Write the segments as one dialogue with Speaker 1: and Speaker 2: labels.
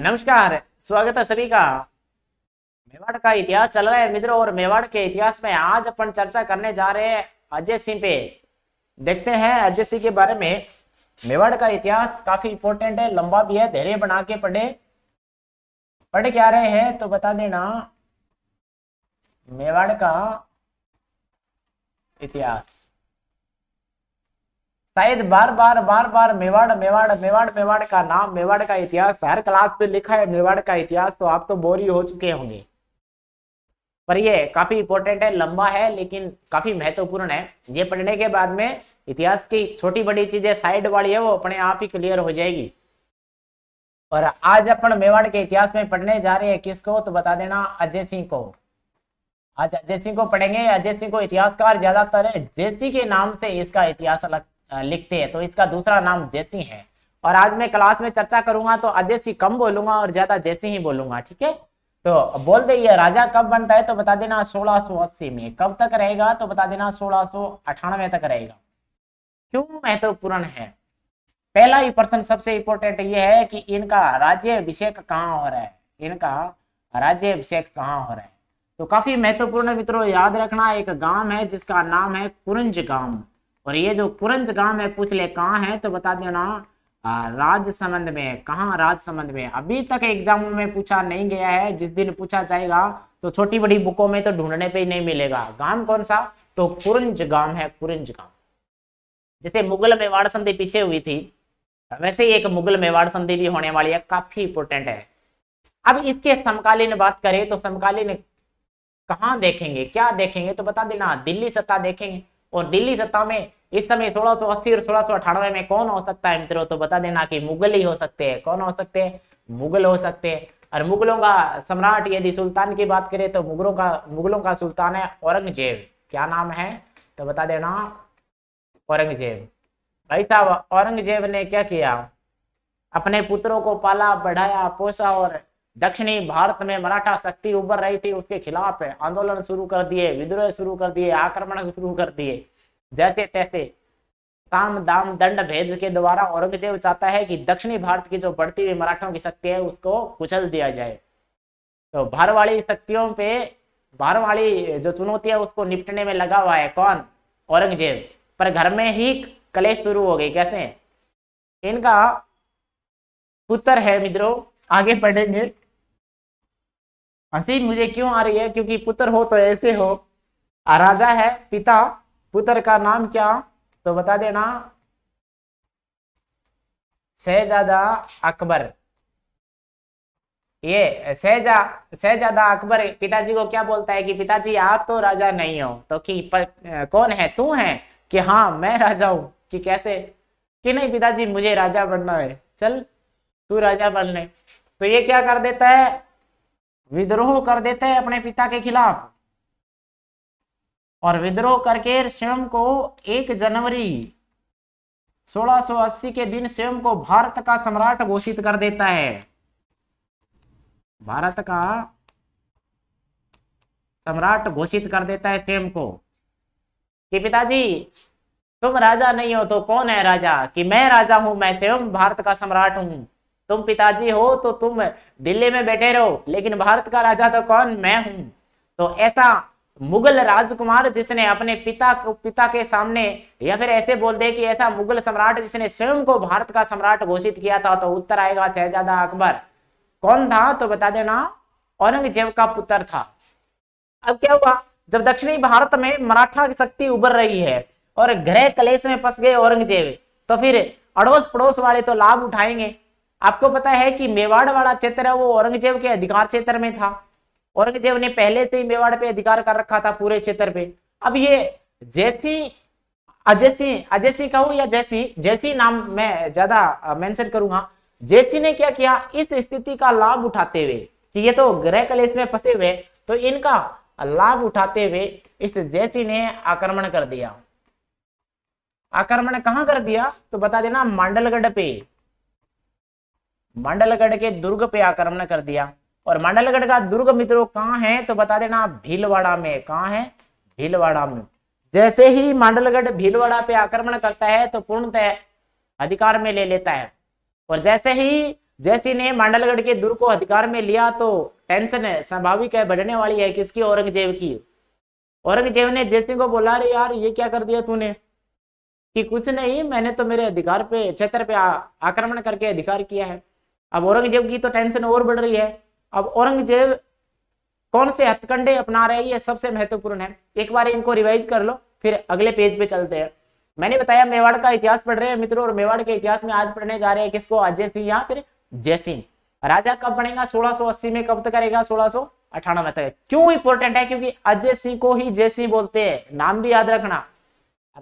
Speaker 1: नमस्कार स्वागत है सभी का मेवाड़ का इतिहास चल रहा है मित्रों और मेवाड़ के इतिहास में आज अपन चर्चा करने जा रहे हैं अजय सिंह पे देखते हैं अजय सिंह के बारे में मेवाड़ का इतिहास काफी इंपोर्टेंट है लंबा भी है धैर्य बना के पढ़े पढ़ क्या रहे हैं तो बता देना मेवाड़ का इतिहास शायद बार बार बार बार मेवाड़ मेवाड़ मेवाड़ मेवाड़ का नाम मेवाड़ का इतिहास हर क्लास में लिखा है मेवाड़ का इतिहास तो आप तो बोर ही हो चुके होंगे पर ये काफी इंपॉर्टेंट है लंबा है लेकिन काफी महत्वपूर्ण है ये पढ़ने के बाद में इतिहास की छोटी बड़ी चीजें साइड वाली है वो अपने आप ही क्लियर हो जाएगी और आज अपन मेवाड़ के इतिहास में पढ़ने जा रहे हैं किसको तो बता देना अजय सिंह को आज अजय सिंह को पढ़ेंगे अजय सिंह को इतिहासकार ज्यादातर है जेसी के नाम से इसका इतिहास अलग लिखते हैं तो इसका दूसरा नाम जैसी है और आज मैं क्लास में चर्चा करूंगा तो अजैसी कम बोलूंगा और ज्यादा जैसी ही बोलूंगा ठीक है तो बोल दे राजा कब बनता है तो बता देना सोलह में कब तक रहेगा तो बता देना सोलह तक रहेगा क्यों महत्वपूर्ण है पहला ही प्रश्न सबसे इंपोर्टेंट ये है कि इनका राज्य अभिषेक कहाँ हो रहा है इनका राज्य अभिषेक कहाँ हो रहा है तो काफी महत्वपूर्ण मित्रों याद रखना एक गांव है जिसका नाम है कुरंज गांव और ये जो पुरंज गांव है पूछ ले कहा है तो बता देना राज संबंध में कहा राज संबंध में अभी तक एग्जामों में पूछा नहीं गया है जिस दिन पूछा जाएगा तो छोटी बड़ी बुकों में तो ढूंढने पे ही नहीं मिलेगा गांव कौन सा तो कुरंज गांव है कुरंज गांव जैसे मुगल मेवाड़ संधि पीछे हुई थी वैसे ही एक मुगल मेवाड़ संधि भी होने वाली है काफी इंपोर्टेंट है अब इसके समकालीन बात करें तो समकालीन कहा देखेंगे क्या देखेंगे तो बता देना दिल्ली सत्ता देखेंगे और दिल्ली सत्ता में इस समय 1680 और अठानवे में कौन हो सकता है मित्रों तो बता देना कि मुगल ही हो सकते हैं कौन हो सकते हैं मुगल हो सकते हैं और मुगलों का सम्राट यदि सुल्तान की बात करें तो मुगलों का मुगलों का सुल्तान है औरंगजेब क्या नाम है तो बता देना औरंगजेब भाई साहब औरंगजेब ने क्या किया अपने पुत्रों को पाला बढ़ाया पोसा और दक्षिणी भारत में मराठा शक्ति उभर रही थी उसके खिलाफ आंदोलन शुरू कर दिए विद्रोह शुरू कर दिए आक्रमण शुरू कर दिए जैसे तैसे साम दाम दंड भेद के द्वारा औरंगजेब चाहता है कि दक्षिणी भारत की जो बढ़ती हुई मराठों की शक्ति है उसको कुचल दिया जाए तो भार वाली शक्तियों पे भार वाली जो चुनौती है उसको निपटने में लगा हुआ है कौन औरंगजेब पर घर में ही कलेश शुरू हो गई कैसे इनका पुत्र है मित्रों आगे पढ़ेंगे हंसी मुझे क्यों आ रही है क्योंकि पुत्र हो तो ऐसे हो राजा है पिता पुत्र का नाम क्या तो बता देना शहजादा अकबर ये सहजा सहजादा अकबर पिताजी को क्या बोलता है कि पिताजी आप तो राजा नहीं हो तो कि पर, कौन है तू है कि हाँ मैं राजा हूं कि कैसे कि नहीं पिताजी मुझे राजा बनना है चल तू राजा बन ले तो ये क्या कर देता है विद्रोह कर देता है अपने पिता के खिलाफ और विद्रोह करके स्वयं को एक जनवरी 1680 के दिन स्वयं को भारत का सम्राट घोषित कर देता है भारत का सम्राट घोषित कर देता है स्वयं को कि पिताजी तुम राजा नहीं हो तो कौन है राजा कि मैं राजा हूं मैं स्वयं भारत का सम्राट हूं तुम पिताजी हो तो तुम दिल्ली में बैठे रहो लेकिन भारत का राजा तो कौन मैं हूं तो ऐसा मुगल राजकुमार जिसने अपने पिता को पिता के सामने या फिर ऐसे बोल दे कि ऐसा मुगल सम्राट जिसने स्वयं को भारत का सम्राट घोषित किया था तो उत्तर आएगा शहजादा अकबर कौन था तो बता देना औरंगजेब का पुत्र था अब क्या हुआ जब दक्षिणी भारत में मराठा की शक्ति उभर रही है और गृह कलेश में फंस गए औरंगजेब तो फिर अड़ोस पड़ोस वाले तो लाभ उठाएंगे आपको पता है कि मेवाड़ वाला क्षेत्र है वो औरंगजेब के अधिकार क्षेत्र में था औरंगजेब ने पहले से ही मेवाड़ पे अधिकार कर रखा था पूरे क्षेत्र पे अब ये जैसी अजय सिंह अजय सिंह कहूं या जैसी जैसी नाम मैं ज्यादा मेंशन करूंगा जैसी ने क्या किया इस स्थिति का लाभ उठाते हुए कि ये तो ग्रह कलेश में फंसे हुए तो इनका लाभ उठाते हुए इस जैसी ने आक्रमण कर दिया आक्रमण कहां कर दिया तो बता देना मंडलगढ़ पे मंडलगढ़ के दुर्ग पे आक्रमण कर दिया और मंडलगढ़ का दुर्ग मित्रों कहाँ है तो बता देना भीलवाड़ा में कहा है भीलवाड़ा में जैसे ही मंडलगढ़ भीलवाड़ा पे आक्रमण करता है तो पूर्णतः अधिकार में ले लेता है और जैसे ही जैसी ने मंडलगढ़ के दुर्ग को अधिकार में लिया तो टेंशन है स्वाभाविक है बढ़ने वाली है किसकी औरंगजेब की औरंगजेब ने जैसी को बोला अरे यार ये क्या कर दिया तूने कि कुछ नहीं मैंने तो मेरे अधिकार पे क्षेत्र पे आक्रमण करके अधिकार किया है अब औरंगजेब की तो टेंशन और बढ़ रही है अब औरंगजेब कौन से हथकंडे अपना रहे हैं ये सबसे महत्वपूर्ण है एक बार इनको रिवाइज कर लो फिर अगले पेज पे चलते हैं मैंने बताया मेवाड़ का इतिहास पढ़ रहे हैं मित्रों और मेवाड़ के इतिहास में आज पढ़ने जा रहे हैं किसको अजय सिंह या फिर जयसिंह राजा कब बनेगा 1680 में कब तक करेगा सोलह सो अठानवे तक क्यों इंपोर्टेंट है क्योंकि अजय सिंह को ही जय सिंह बोलते हैं नाम भी याद रखना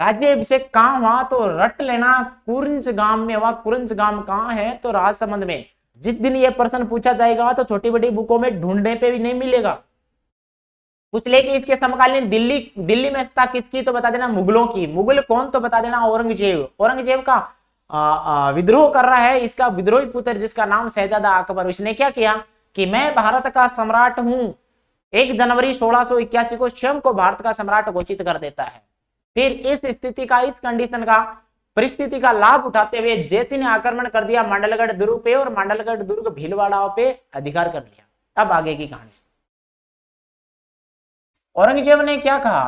Speaker 1: राज्य अभिषेक कहाँ हुआ तो रट लेना कुरंज गांव में हुआ कुरंज गांव कहाँ है तो राजसमंद में जिस दिन ये प्रश्न पूछा जाएगा तो छोटी बड़ी बुकों में ढूंढने पे भी नहीं मिलेगा पूछ ले कि इसके समकालीन दिल्ली दिल्ली में सत्ता किसकी तो बता देना मुगलों की मुगल कौन तो बता देना औरंगजेब औरंगजेब का विद्रोह कर रहा है इसका विद्रोही पुत्र जिसका नाम शहजादा अकबर उसने क्या किया कि मैं भारत का सम्राट हूं एक जनवरी सोलह को स्वयं को भारत का सम्राट घोषित कर देता है फिर इस स्थिति का इस कंडीशन का परिस्थिति का लाभ उठाते हुए जैसी ने आक्रमण कर दिया मंडलगढ़ दुर्ग पे और मंडलगढ़ दुर्ग भीलवाड़ाओं पे अधिकार कर लिया अब आगे की कहानी औरंगजेब ने क्या कहा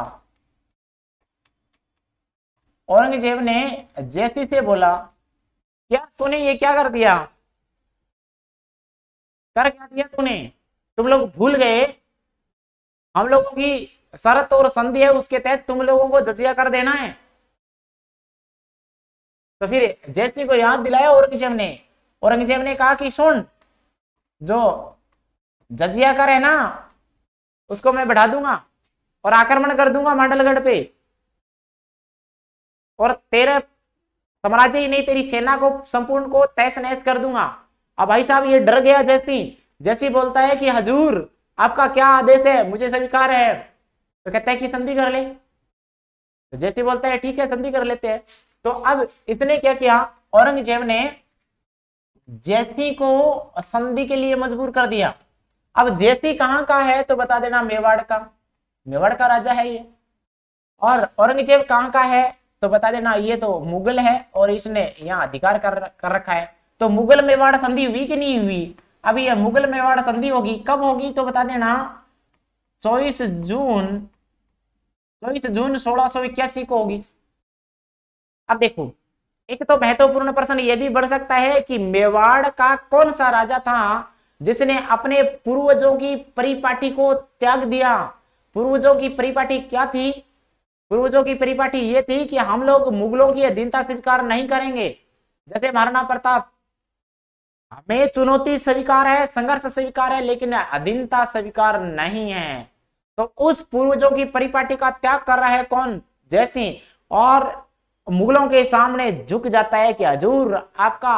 Speaker 1: औरंगजेब ने जैसी से बोला क्या तूने ये क्या कर दिया कर क्या दिया तूने तुम लोग भूल गए हम लोगों की शरत और संधि है उसके तहत तुम लोगों को जजिया कर देना है तो फिर जैसी को याद दिलाया औरंगजेब ने औरंगजेब ने कहा कि सुन जो जजिया कर है ना उसको मैं बढ़ा दूंगा और आक्रमण कर दूंगा मंडलगढ़ पे और तेरे साम्राज्य ही नहीं तेरी सेना को संपूर्ण को तहस नहस कर दूंगा अब भाई साहब ये डर गया जैसी जैसी बोलता है कि हजूर आपका क्या आदेश है मुझे स्वीकार है तो कहता है कि संधि कर ले तो जैसी बोलता है ठीक है संधि कर लेते हैं तो अब इसने क्या किया औरंगजेब ने जैसी को संधि के लिए मजबूर कर दिया अब जैसी कहां का है तो बता देना मेवाड़ का मेवाड़ का राजा है ये और औरंगजेब कहां का है तो बता देना ये तो मुगल है और इसने यहाँ अधिकार कर कर रखा है तो मुगल मेवाड़ संधि हुई कि नहीं हुई अब ये मुगल मेवाड़ संधि होगी कब होगी तो बता देना चौबीस जून चौबीस जून सोलह को होगी अब देखो एक तो महत्वपूर्ण प्रश्न यह भी बढ़ सकता है कि मेवाड़ का कौन सा राजा था जिसने अपने पूर्वजों की परिपाटी को त्याग दिया पूर्वजों की परिपाटी क्या थी पूर्वजों की परिपाटी ये थी कि हम लोग मुगलों की अधीनता स्वीकार नहीं करेंगे जैसे महाराणा प्रताप हमें चुनौती स्वीकार है संघर्ष स्वीकार है लेकिन अधीनता स्वीकार नहीं है तो उस पूर्वजों की परिपाटी का त्याग कर रहा है कौन जैसी और मुगलों के सामने झुक जाता है कि हजूर आपका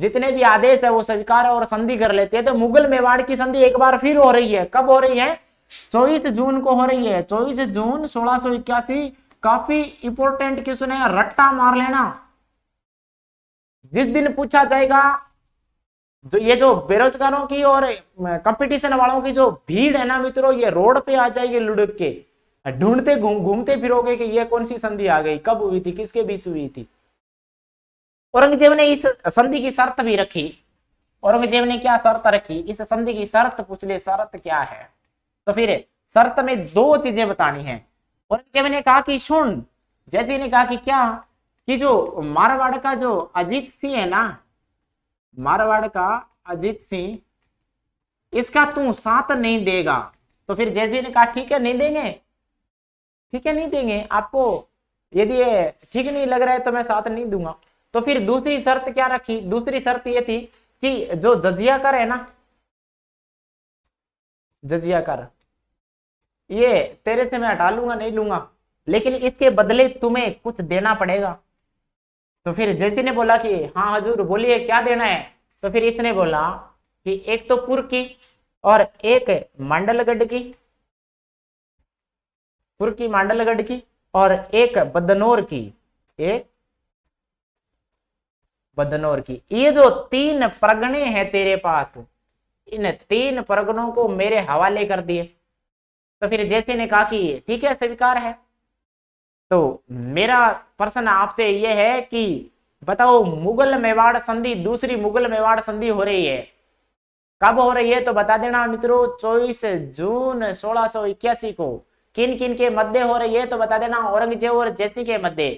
Speaker 1: जितने भी आदेश है वो स्वीकार और संधि कर लेते हैं तो मुगल मेवाड़ की संधि एक बार फिर हो रही है कब हो रही है 24 जून को हो रही है 24 जून सोलह काफी इंपोर्टेंट क्वेश्चन है रट्टा मार लेना जिस दिन पूछा जाएगा जो ये जो बेरोजगारों की और कंपटीशन वालों की जो भीड़ है ना मित्रों ये रोड पे आ जाएगी लुढ़क के ढूंढते घूम घूमते फिरोगे कि यह कौन सी संधि आ गई कब हुई थी किसके बीच हुई थी औरंगजेब ने इस संधि की शर्त भी रखी औरंगजेब ने क्या शर्त रखी इस संधि की शर्त पूछ ले शर्त क्या है तो फिर शर्त में दो चीजें बतानी है औरंगजेब ने कहा कि सुन जैसे ने कहा कि क्या कि जो मारवाड़ का जो अजीत सिंह है ना मारवाड़ का अजीत सिंह इसका तू साथ नहीं देगा तो फिर जैसे ने कहा ठीक है नहीं देंगे ठीक है नहीं देंगे आपको यदि ये ठीक नहीं लग रहा है तो मैं साथ नहीं दूंगा तो फिर दूसरी शर्त क्या रखी दूसरी शर्त ये थी कि जो जजिया कर है ना जजिया कर ये तेरे से मैं हटा लूंगा नहीं लूंगा लेकिन इसके बदले तुम्हें कुछ देना पड़ेगा तो फिर जैसी ने बोला कि हाँ हजूर बोलिए क्या देना है तो फिर इसने बोला कि एक तो पुर की और एक मंडलगढ़ की पुर की मांडलगढ़ की और एक बदनौर की एक बदनौर की ये जो तीन प्रगणे हैं तेरे पास इन तीन प्रगणों को मेरे हवाले कर दिए तो फिर जैसे ने कहा कि ठीक है स्वीकार है तो मेरा प्रश्न आपसे ये है कि बताओ मुगल मेवाड़ संधि दूसरी मुगल मेवाड़ संधि हो रही है कब हो रही है तो बता देना मित्रों 24 जून सोलह को किन किन के मद्दे हो रही है तो बता देना औरंगजेब और जैसी के मद्दे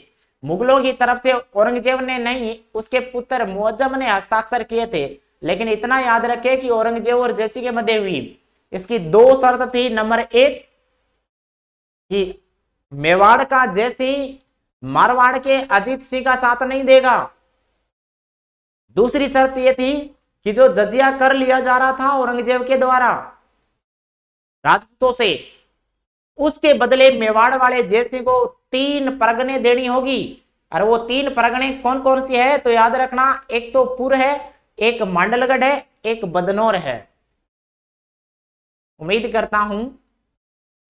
Speaker 1: मुगलों की तरफ से औरंगजेब ने नहीं उसके पुत्र मुआजम ने हस्ताक्षर किए थे लेकिन इतना याद रखे कि औरंगजेब और जैसी के मध्य हुई इसकी दो शर्त थी नंबर एक कि मेवाड़ का जैसी मारवाड़ के अजीत सिंह का साथ नहीं देगा दूसरी शर्त यह थी कि जो जजिया कर लिया जा रहा था औरंगजेब के द्वारा राजपूतों से उसके बदले मेवाड़ वाले जयसिंह को तीन परगने देनी होगी और वो तीन परगने कौन कौन सी है तो याद रखना एक तो पुर है एक मांडलगढ़ है एक बदनौर है उम्मीद करता हूं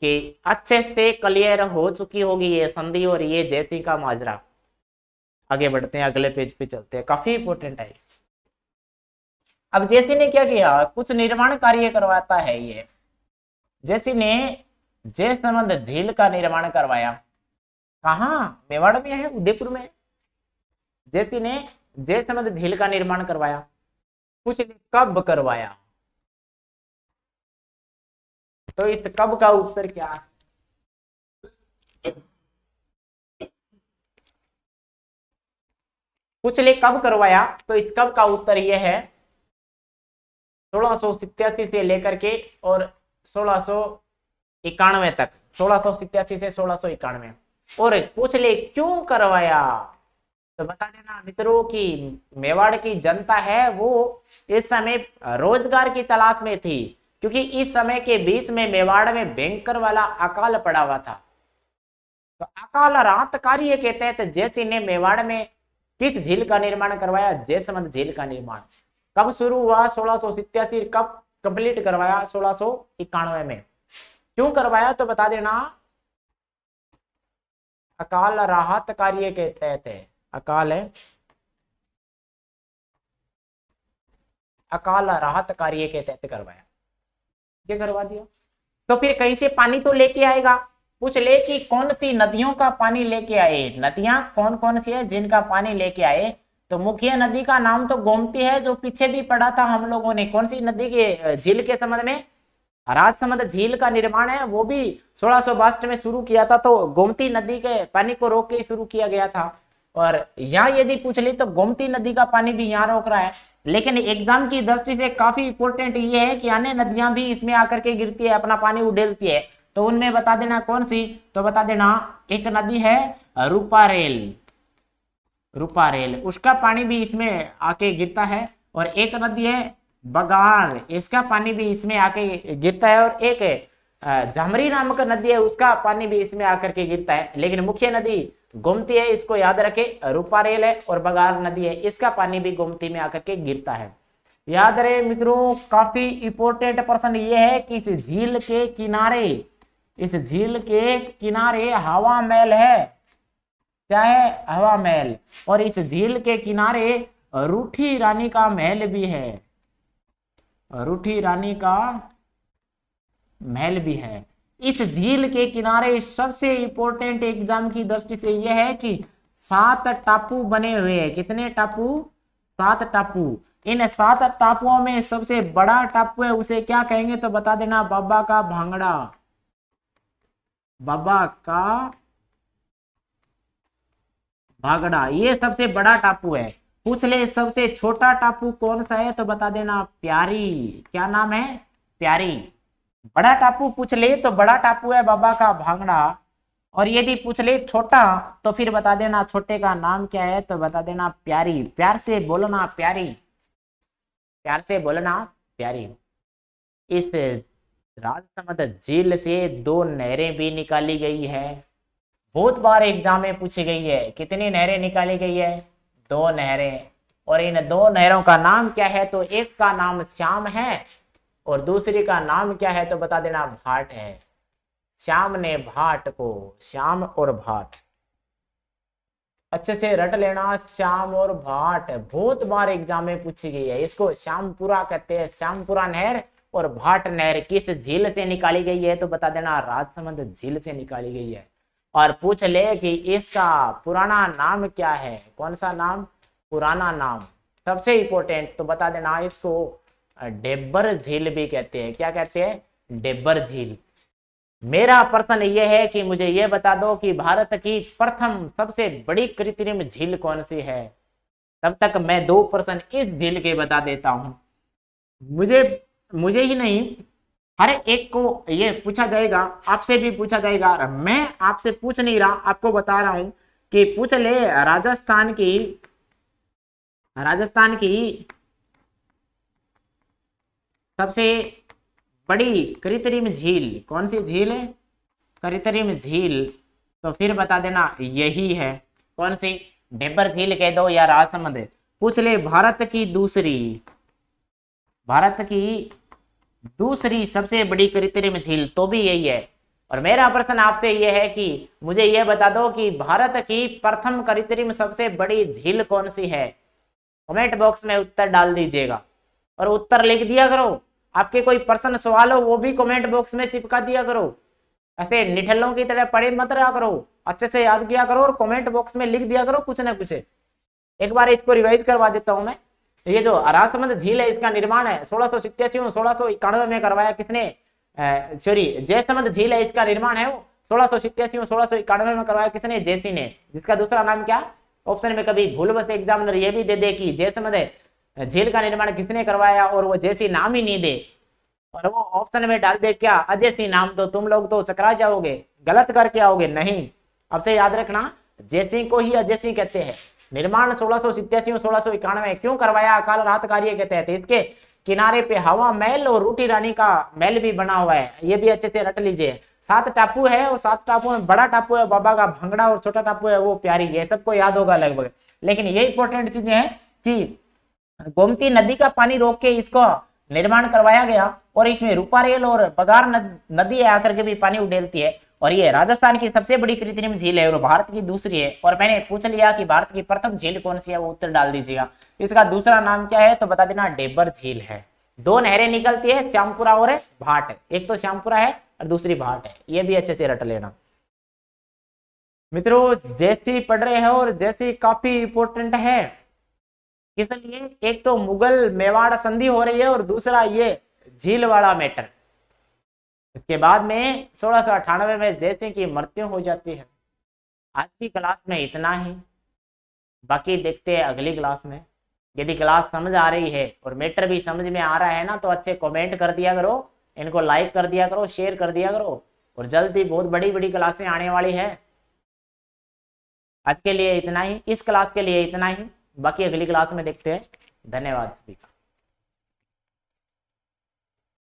Speaker 1: कि अच्छे से क्लियर हो चुकी होगी ये संधि और ये जैसी का माजरा आगे बढ़ते हैं अगले पेज पे चलते हैं काफी इंपोर्टेंट है अब जैसी ने क्या किया कुछ निर्माण कार्य करवाता है ये जैसी ने जयसनंद झील का निर्माण करवाया कहा मेवाड़ में है उदयपुर में जैसी ने जयसमंद झील का निर्माण करवाया कुछ कब करवाया तो इस कब का उत्तर क्या है कुछ ले कब करवाया तो इस कब का उत्तर यह है सोलह से लेकर के और सोलह इक्यानवे तक सोलह से सोलह और पूछ ले क्यों करवाया तो बता देना मित्रों की मेवाड़ की जनता है वो इस समय रोजगार की तलाश में थी क्योंकि इस समय के बीच में मेवाड़ में बैंकर वाला अकाल पड़ा हुआ था तो अकाल रात कार्य के तहत जैसी ने मेवाड़ में किस झील का निर्माण करवाया जयसमंद झील का निर्माण कब शुरू हुआ सोलह कब कंप्लीट करवाया सोलह में क्यों करवाया तो बता देना अकाल राहत कार्य के तहत है अकाल है अकाल राहत कार्य के तहत करवाया ये करवा दिया तो फिर कहीं से पानी तो लेके आएगा पूछ ले कि कौन सी नदियों का पानी लेके आए नदियां कौन कौन सी है जिनका पानी लेके आए तो मुख्य नदी का नाम तो गोमती है जो पीछे भी पड़ा था हम लोगों ने कौन सी नदी के झील के संबंध में राजसमंद झील का निर्माण है वो भी सोलह में शुरू किया था तो गोमती नदी के पानी को रोक के शुरू किया गया था और यहाँ यदि पूछ ली तो गोमती नदी का पानी भी यहाँ रोक रहा है लेकिन एग्जाम की दृष्टि से काफी इंपोर्टेंट ये है कि अन्य नदियां भी इसमें आकर के गिरती है अपना पानी उडेलती है तो उनमें बता देना कौन सी तो बता देना एक नदी है रूपारेल रूपारेल उसका पानी भी इसमें आके गिरता है और एक नदी है बगान इसका पानी भी इसमें आके गिरता है और एक झमरी नामक नदी है उसका पानी भी इसमें आकर के गिरता है लेकिन मुख्य नदी गोमती है इसको याद रखे रूपारेल है और बगार नदी है इसका पानी भी गोमती में आकर के गिरता है याद रहे मित्रों काफी इंपोर्टेंट पर्सन ये है कि इस झील के किनारे इस झील के किनारे हवा महल है क्या है हवा महल और इस झील के किनारे रूठी रानी का महल भी है रूठी रानी का महल भी है इस झील के किनारे सबसे इंपॉर्टेंट एग्जाम की दृष्टि से यह है कि सात टापू बने हुए हैं कितने टापू सात टापू इन सात टापुओं में सबसे बड़ा टापू है उसे क्या कहेंगे तो बता देना बाबा का भांगड़ा बाबा का भांगड़ा ये सबसे बड़ा टापू है पूछ ले सबसे छोटा टापू कौन सा है तो बता देना प्यारी क्या नाम है प्यारी बड़ा टापू पूछ ले तो बड़ा टापू है बाबा का भांगड़ा और यदि पूछ ले छोटा तो फिर बता देना छोटे का नाम क्या है तो बता देना प्यारी प्यार से बोलना प्यारी प्यार से बोलना प्यारी इस राजसमंद झील से दो नहरें भी निकाली गई है बहुत बार एग्जाम में पूछी गई है कितनी नहरें निकाली गई है दो नहरें और इन दो नहरों का नाम क्या है तो एक का नाम श्याम है और दूसरी का नाम क्या है तो बता देना भाट है श्याम ने भाट को श्याम और भाट अच्छे से रट लेना श्याम और भाट बहुत बार एग्जाम में पूछी गई है इसको श्यामपुरा कहते हैं श्यामपुरा नहर और भाट नहर किस झील से निकाली गई है तो बता देना राजसमंद झील से निकाली गई है और पूछ ले कि इसका पुराना नाम क्या है कौन सा नाम पुराना नाम सबसे इम्पोर्टेंट तो बता देना इसको डेब्बर झील भी कहते हैं क्या कहते हैं डेब्बर झील मेरा प्रश्न यह है कि मुझे यह बता दो कि भारत की प्रथम सबसे बड़ी कृत्रिम झील कौन सी है तब तक मैं दो प्रश्न इस झील के बता देता हूं मुझे मुझे ही नहीं अरे एक को ये पूछा जाएगा आपसे भी पूछा जाएगा मैं आपसे पूछ नहीं रहा आपको बता रहा हूं कि पूछ ले राजस्थान की राजस्थान की सबसे बड़ी करितरिम झील कौन सी झील है करितरिम झील तो फिर बता देना यही है कौन सी ढेबर झील कह दो या राजसमंद पूछ ले भारत की दूसरी भारत की दूसरी सबसे बड़ी कृत्रिम झील तो भी यही है और मेरा प्रश्न आपसे यह है कि मुझे यह बता दो कि भारत की प्रथम कृत्रिम सबसे बड़ी झील कौन सी है कमेंट बॉक्स में उत्तर डाल दीजिएगा और उत्तर लिख दिया करो आपके कोई प्रश्न सवाल हो वो भी कमेंट बॉक्स में चिपका दिया करो ऐसे निठल्लों की तरह पढ़े मत रहा करो अच्छे से याद किया करो और कमेंट बॉक्स में लिख दिया करो कुछ ना कुछ एक बार इसको रिवाइज करवा देता हूं मैं ये जो अरासमंद झील है इसका निर्माण है सोलह सौ सितयासी में सोलह इक्यानवे में करवाया किसने सॉरी जयसमंद झील है इसका निर्माण है वो सोलह सौ सितयासी में सोलह सौ इक्यानवे में करवाया किसने जयसी ने जिसका दूसरा नाम क्या ऑप्शन में कभी बस एग्जामिनर ये भी दे दे कि जयसमंद झील का निर्माण किसने करवाया और वो जयसी नाम ही नहीं दे और वो ऑप्शन में डाल दे क्या अजय सिंह नाम तो तुम लोग तो चकरा जाओगे गलत करके आओगे नहीं अब से याद रखना सिंह को ही अजय सिंह कहते हैं निर्माण सोलह सौ और सोलह क्यों करवाया अकाल राहत कार्य के तहत इसके किनारे पे हवा महल और रूटी रानी का महल भी बना हुआ है ये भी अच्छे से रट लीजिए सात टापू है और सात टापू में बड़ा टापू है बाबा का भंगड़ा और छोटा टापू है वो प्यारी है सबको याद होगा लगभग लेकिन ये इंपॉर्टेंट चीजें हैं कि गोमती नदी का पानी रोक के इसको निर्माण करवाया गया और इसमें रूपारेल और बगार नदी आकर के भी पानी उडेलती है और ये राजस्थान की सबसे बड़ी कृत्रिम झील है और भारत की दूसरी है और मैंने पूछ लिया कि भारत की प्रथम झील कौन सी है वो उत्तर डाल दीजिएगा इसका दूसरा नाम क्या है तो बता देना डेबर झील है दो नहरें निकलती है श्यामपुरा और भाट एक तो श्यामपुरा है और दूसरी भाट है ये भी अच्छे से रट लेना मित्रों जैसी पढ़ रहे हैं और जैसी काफी इंपोर्टेंट है इसलिए एक तो मुगल मेवाड़ संधि हो रही है और दूसरा ये झील वाला मैटर इसके बाद में सोलह में जैसे कि मृत्यु हो जाती है आज की क्लास में इतना ही बाकी देखते हैं अगली क्लास में यदि क्लास समझ आ रही है और मैटर भी समझ में आ रहा है ना तो अच्छे कमेंट कर दिया करो इनको लाइक कर दिया करो शेयर कर दिया करो और जल्द ही बहुत बड़ी बड़ी क्लासें आने वाली है आज के लिए इतना ही इस क्लास के लिए इतना ही बाकी अगली क्लास में देखते हैं धन्यवाद सभी का